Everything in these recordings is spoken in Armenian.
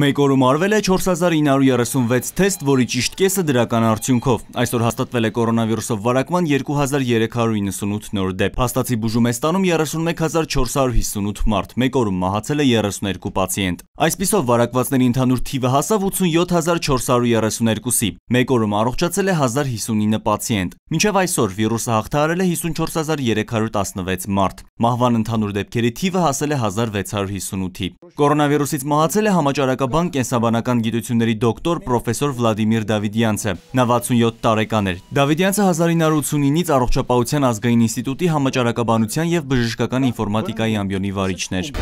Մեկ օրում արվել է 4936 թեստ, որի ճիշտ կեսը դրական արդյունքով։ Այսօր հաստատվել է կորոնավիրուսով վարակման 2398 նոր դեպ։ Հաստացի բուժում է ստանում 31458 մարդ։ Մեկ օրում մահացել է 32 պացիենտ։ Այսպիսով վարակվածների ընդհանուր թիվը հասավ 87432-ի։ Մեկ օրում առողջացել է 1059 պացիենտ։ Մինչև այսօր վիրուսը հաղթահարել է 54316 մարդ։ Մահվան ընդհանուր դեպքերի թիվը հասել է 1658-ի։ Կորոնավիրուսից մահացել է համաճարակաբան կենսաբանական գիտությունների դոկտոր պրոֆեսոր Վլադիմիր Դավիդյանցը։ Նա 67 տարեկան էր։ Դավիդյանցը 1989-ից Առողջապահության ազգային ինստիտուտի համաճարակաբանության եւ բժշկական ինֆորմատիկայի ամբիոնի վարիչն էր։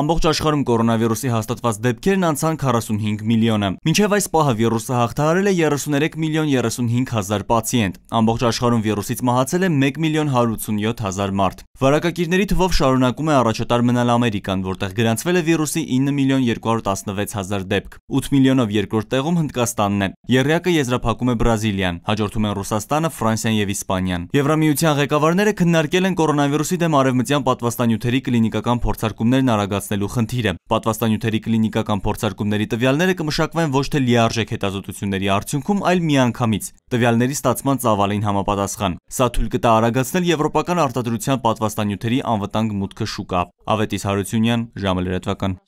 Ամբողջ աշխարհում կորոնավիրուսի հաստատված դեպքերն անցան 45 միլիոնը։ Մինչև այս պահը վիրուսը հաղթահարել է 33 միլիոն 35 հազար պացիենտ։ Ամբողջ աշխարհում վիրուսից մահացել է 1 միլիոն 187 հազար մարդ։ Վարակակիրների թվով շարունակում է առաջատար մնալ Ամերիկան, որտեղ գրանցվել է վիրուսի 9 միլիոն 216 հազար դեպք։ 8 միլիոնով երկրորդ տեղում Հնդկաստանն է։ Եռյակը եզրափակում է Բրազիլիան, հաջորդում են Ռուսաստանը, Ֆրանսիան եւ Իսպանիան։ Եվրամիության ղեկավարները քննարկել են կորոնավիրուսի դեմ արևմտյան պատվաստանյութերի կլինիկական փորձարկումներն արագացնելու խնդիրը։ Պատվաստանյութերի կլինիկական փորձարկումների տվյալները կմշակվեն ոչ թե լիարժեք հետազոտությունների արդյունքում, այլ միանգամից։ Տվյալների ստացման ծավալին համապատասխան։ Սա թույլ կտա արագացնել եվրոպական արտադրության պատվաստանյութերի փաստանյութերի անվտանգ մուտքը շուկա։ Ավետիս Հարությունյան, ժամը լրատվական։